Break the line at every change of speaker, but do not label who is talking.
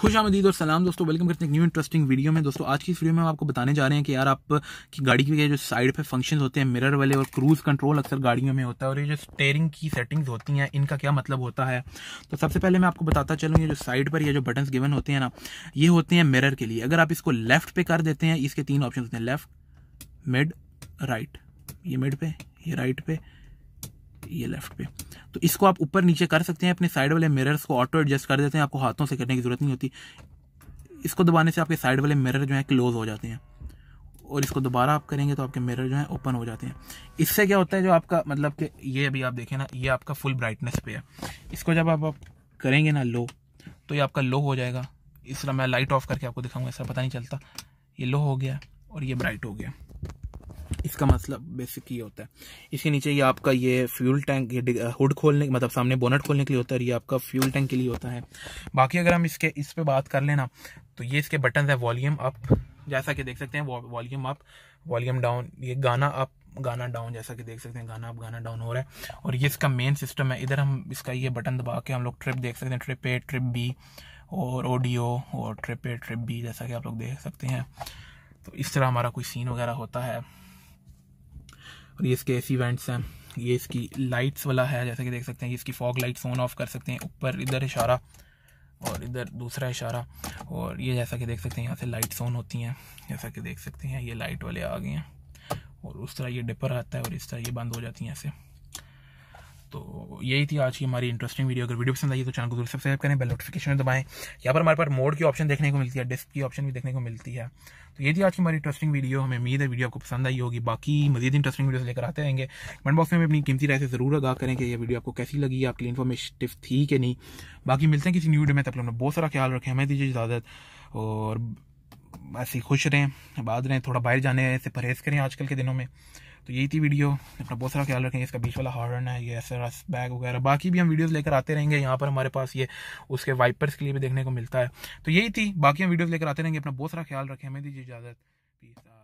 खुश आमदीद और सलाम दोस्तों वेलकम करते हैं न्यू इंटरेस्टिंग वीडियो में दोस्तों आज की इस वीडियो में हम आपको बताने जा रहे हैं कि यार आप की गाड़ी के जो साइड पे फंक्शन होते हैं मिरर वाले और क्रूज कंट्रोल अक्सर गाड़ियों में होता है और ये जो स्टेयरिंग की सेटिंग्स होती हैं इनका क्या मतलब होता है तो सबसे पहले मैं आपको बताता चलूँ ये जो साइड पर यह जो बटन गिवन होते हैं ना ये होते हैं मिरर के लिए अगर आप इसको लेफ्ट पे कर देते हैं इसके तीन ऑप्शन होते हैं लेफ्ट मिड राइट ये मिड पे ये राइट पे ये लेफ्ट पे तो इसको आप ऊपर नीचे कर सकते हैं अपने साइड वाले मिरर्स को ऑटो एडजस्ट कर देते हैं आपको हाथों से करने की ज़रूरत नहीं होती इसको दबाने से आपके साइड वाले मिरर जो है क्लोज हो जाते हैं और इसको दोबारा आप करेंगे तो आपके मिरर जो है ओपन हो जाते हैं इससे क्या होता है जो आपका मतलब कि ये अभी आप देखें ना ये आपका फुल ब्राइटनेस पे है इसको जब आप, आप करेंगे ना लो तो ये आपका लो हो जाएगा इस तरह मैं लाइट ऑफ करके आपको दिखाऊंगा ऐसा पता नहीं चलता ये लो हो गया और ये ब्राइट हो गया इसका मतलब बेसिक ये होता है इसके नीचे ये आपका ये फ्यूल टैंक ये हुड uh, खोलने मतलब सामने बोनट खोलने के लिए होता है ये आपका फ्यूल टैंक के लिए होता है बाकी अगर हम इसके इस पर बात कर लेना तो ये इसके बटन है वॉल्यूम अप जैसा कि देख सकते हैं वॉल्यूम अप वॉल्यूम डाउन ये गाना अप गाना डाउन जैसा कि देख सकते हैं गाना अब गाना डाउन हो रहा है और ये इसका मेन सिस्टम है इधर हम इसका ये बटन दबा के हम लोग ट्रिप देख सकते हैं ट्रिप ए ट्रिप बी और ऑडियो और ट्रिप ए ट्रिप बी जैसा कि आप लोग देख सकते हैं तो इस तरह हमारा कोई सीन वगैरह होता है और ये इसके एसी वेंट्स हैं ये इसकी लाइट्स वाला है जैसे कि देख सकते हैं ये इसकी फॉग लाइट्स ऑन ऑफ कर सकते हैं ऊपर इधर इशारा और इधर दूसरा इशारा और ये जैसा कि देख सकते हैं यहाँ से लाइट्स ऑन होती हैं जैसा कि देख सकते हैं ये लाइट वाले आ गए हैं और उस तरह ये डिपर आता है और इस तरह ये बंद हो जाती हैं ऐसे तो यही थी आज की हमारी इंटरेस्टिंग वीडियो अगर वीडियो पसंद आई तो चैनल को जरूर सब्सक्राइब करें बेल नोटिफिकेशन दबाएं यहाँ पर हमारे पास मोड की ऑप्शन देखने को मिलती है डिस्क की ऑप्शन भी देखने को मिलती है तो ये थी आज की हमारी इंटरेस्टिंग वीडियो हमें उम्मीद है वीडियो आपको पसंद आई होगी बाकी मजीद इंटरेस्टिंग वीडियो लेकर आते रहेंगे कमेंट बॉक्स में अपनी कीमती राय से जरूर आगा करें कि यह वीडियो आपको कैसी लगी आपके लिए इन्फॉर्मेटिव थी कि नहीं बाकी मिलते हैं किसी न्यू वीडियो में तब अपना बहुत सारा ख्याल रखें हमें दीजिए इजाज़त और ऐसे खुश रहें आबाद रहें थोड़ा बाहर जाने से परहेज़ करें आजकल के दिनों में तो यही थी वीडियो अपना बहुत सारा ख्याल रखेंगे इसका बीच वाला हॉर्न है ये ऐसा बैग वगैरह बाकी भी हम वीडियोस लेकर आते रहेंगे यहाँ पर हमारे पास ये उसके वाइपर्स के लिए भी देखने को मिलता है तो यही थी बाकी हम वीडियोस लेकर आते रहेंगे अपना बहुत सारा ख्याल रखें हमें दीजिए इजाज़त पीस